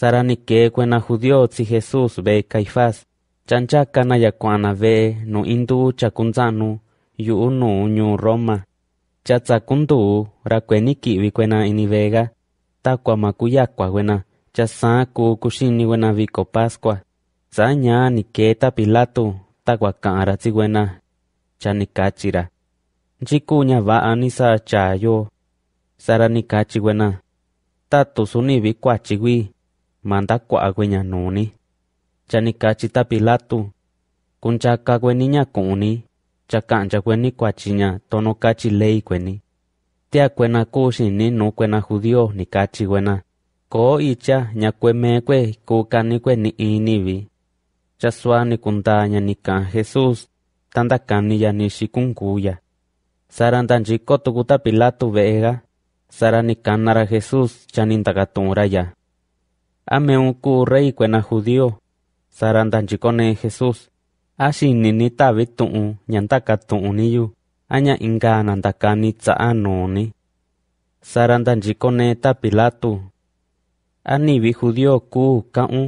Sara judío tsi Jesús be Caifás, na yacuana ve no indu chakunzanu yu unu ñu Roma, ra ini chatsacundú racueniquivicuena inivega, chasa ku kushini cuxiniuena viko Pascua, sa ña niqueta Pilato, tacuacaratziguena, chanicachira. Nchikuña va'a nisachayo, sara vi kuachi cuachigui mantakua'águi ñanúni chanikachita Pilato, kunchakakuéni ñakúni, chakanchakuéni kuachiña tonokáchi léikuéni, tiakuéna kuxini nukuéna judio nikáchiwéna, koó icha ñakuemékue kukánikue ni'ínivi, chasúa nikuntáña niká Jesús tantakániya nixikunkuya, sára ntanchíko tukuta Pilato ve'éka, sára nikánára Jesús ya ame oncurréi kuena judío sarantanchikone Jesús axinini tavi tu'u inga tu'uniyu ni tsa'a nooni sarantanchikone ta ani vi judío ku ka'ún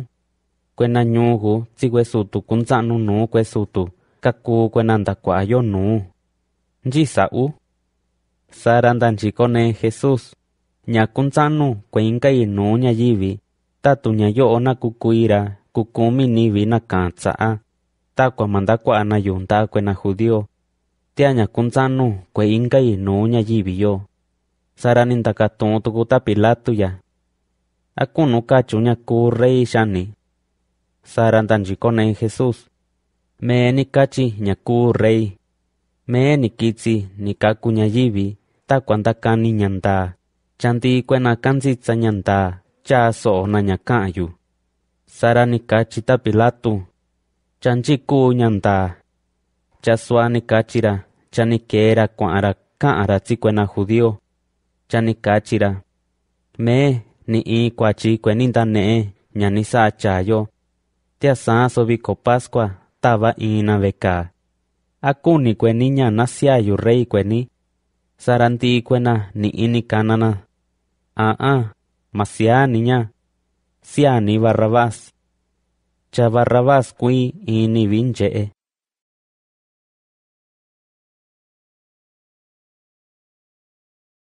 kuena ñuku tsikuesutu kuntsa'nu nuu kuesutu kakú kuena ntakua'ayo nuu nchisa'u sarantanchikone Jesús ña kuntsa'nu kueinkai nuu ñayivi ña yo'ó na kukuira kukumi nívi naka'án ca'a tákua mantakua'ana yuntá'a ña tiaña kuncánu kue'ínkai nuu ñayivi yo sara nintakatú'u tuku ta ya a kunu ña kuu rey xani sara ntanchikone'ẽ jesus ni kachi ña kuu rey ni kitsi nikaku ñayivi takua cha ñandaa kue na kantsitsa ndaa Caaso'o nañaka'yu saránikachi ta Pilato chanchiku'u ñantaa chasuánikachira chanikéra kua'ára ka'ára tsikuena judío chanikachira mee ni'i kuachi kuenintane'e ñanisachayo tiasãso viko pascua táva ina vekaa a kuni kueni ñanasiáyu rey kueni sarantikuena ni'i nikánana a'ã masianiña, siani Barrabás, cha qui cui